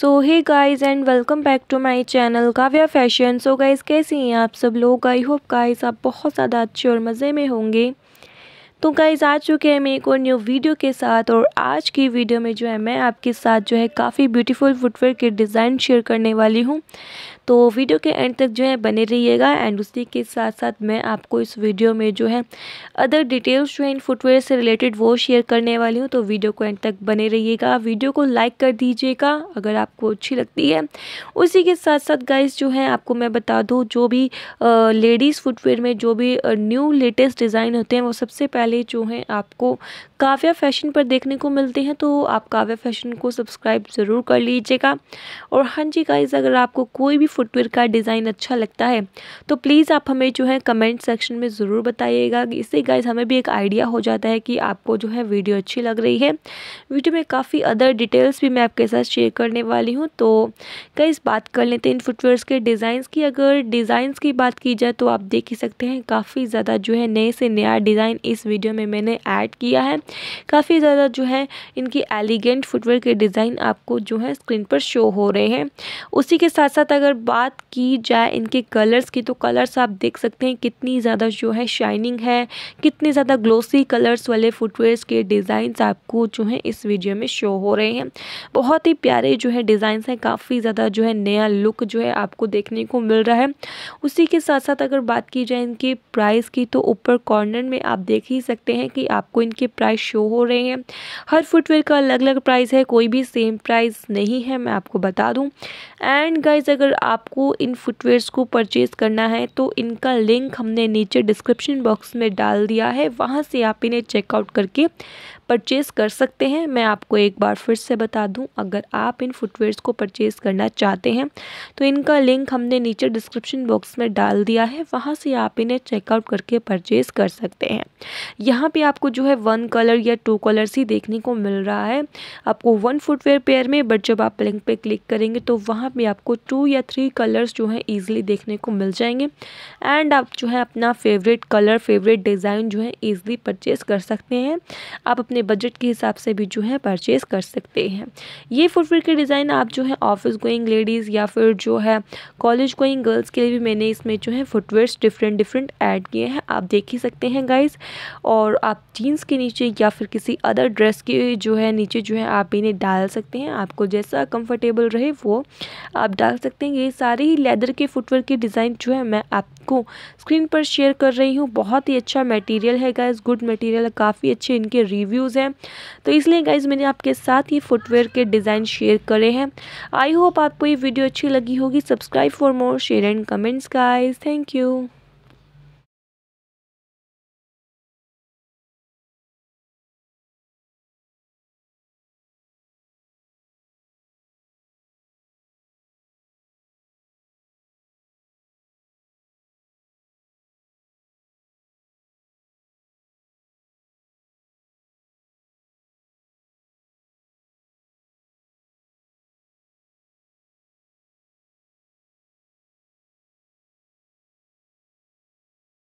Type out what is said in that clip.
so hi guys and welcome back to my channel Kavya fashion so guys कैसी हैं आप सब लोग आई होप गाइज आप बहुत ज़्यादा अच्छे और मज़े में होंगे तो गाइज़ आ चुके हैं मैं एक और न्यू वीडियो के साथ और आज की वीडियो में जो है मैं आपके साथ जो है काफ़ी ब्यूटीफुल फुटवेयर के डिज़ाइन शेयर करने वाली हूँ तो वीडियो के एंड तक जो है बने रहिएगा एंड उसी के साथ साथ मैं आपको इस वीडियो में जो है अदर डिटेल्स जो है इन फुटवेयर से रिलेटेड वो शेयर करने वाली हूँ तो वीडियो को एंड तक बने रहिएगा वीडियो को लाइक कर दीजिएगा अगर आपको अच्छी लगती है उसी के साथ साथ गाइस जो है आपको मैं बता दूँ जो भी लेडीज़ फुटवेयर में जो भी न्यू लेटेस्ट डिज़ाइन होते हैं वो सबसे पहले जो है आपको काव्या फैशन पर देखने को मिलते हैं तो आप काव्या फैशन को सब्सक्राइब ज़रूर कर लीजिएगा और हाँ जी गाइज़ अगर आपको कोई भी फुटवेयर का डिज़ाइन अच्छा लगता है तो प्लीज़ आप हमें जो है कमेंट सेक्शन में ज़रूर बताइएगा इससे गाइज हमें भी एक आइडिया हो जाता है कि आपको जो है वीडियो अच्छी लग रही है वीडियो में काफ़ी अदर डिटेल्स भी मैं आपके साथ शेयर करने वाली हूँ तो गाइज बात कर लेते हैं इन फुटवेयर्स के डिज़ाइंस की अगर डिज़ाइंस की बात की जाए तो आप देख ही सकते हैं काफ़ी ज़्यादा जो है नए से नया डिज़ाइन इस वीडियो में मैंने ऐड किया है काफ़ी ज़्यादा जो है इनकी एलिगेंट फुटवेयर के डिज़ाइन आपको जो है स्क्रीन पर शो हो रहे हैं उसी के साथ साथ अगर बात की जाए इनके कलर्स की तो कलर्स आप देख सकते हैं कितनी ज़्यादा जो है शाइनिंग है कितने ज़्यादा ग्लोसी कलर्स वाले फुटवेयर्स के डिज़ाइंस आपको जो है इस वीडियो में शो हो रहे हैं बहुत ही प्यारे जो है डिज़ाइंस हैं काफ़ी ज़्यादा जो है नया लुक जो है आपको देखने को मिल रहा है उसी के साथ साथ अगर बात की जाए इनके प्राइस की तो ऊपर कॉर्नर में आप देख ही सकते हैं कि आपको इनके प्राइस शो हो रहे हैं हर फुटवेयर का अलग अलग प्राइस है कोई भी सेम प्राइस नहीं है मैं आपको बता दूं एंड गाइज अगर आपको इन फुटवेयर्स को परचेज़ करना है तो इनका लिंक हमने नीचे डिस्क्रिप्शन बॉक्स में डाल दिया है वहाँ से आप इन्हें चेकआउट करके परचेज़ कर सकते हैं मैं आपको एक बार फिर से बता दूं अगर आप इन फुटवेयर्स को परचेज़ करना चाहते हैं तो इनका लिंक हमने नीचे डिस्क्रिप्शन बॉक्स में डाल दिया है वहाँ से आप इन्हें चेकआउट करके परचेज़ कर सकते हैं यहाँ पे आपको जो है वन कलर या टू कलर्स ही देखने को मिल रहा है आपको वन फुटवेयर पेयर में बट जब आप लिंक पर क्लिक करेंगे तो वहाँ पर आपको टू या थ्री ही कलर्स जो हैं ईजिली देखने को मिल जाएंगे एंड आप जो है अपना फेवरेट कलर फेवरेट डिज़ाइन जो है ईजिली परचेज़ कर सकते हैं आप अपने बजट के हिसाब से भी जो है परचेज़ कर सकते हैं ये फुटवेयर के डिज़ाइन आप जो है ऑफिस गोइंग लेडीज़ या फिर जो है कॉलेज गोइंग गर्ल्स के लिए भी मैंने इसमें जो है फुटवेयर्स डिफरेंट डिफरेंट ऐड किए हैं आप देख ही सकते हैं गाइज और आप जीन्स के नीचे या फिर किसी अदर ड्रेस के जो है नीचे जो है आप इन्हें डाल सकते हैं आपको जैसा कंफर्टेबल रहे वो आप डाल सकते हैं ये सारे ही लेदर के फुटवेयर के डिज़ाइन जो है मैं आपको स्क्रीन पर शेयर कर रही हूँ बहुत ही अच्छा मटेरियल है गाइज गुड मटेरियल काफ़ी अच्छे इनके रिव्यूज़ हैं तो इसलिए गाइज मैंने आपके साथ ही फुटवेयर के डिज़ाइन शेयर करे हैं आई होप आपको ये वीडियो अच्छी लगी होगी subscribe for more share and comments guys thank you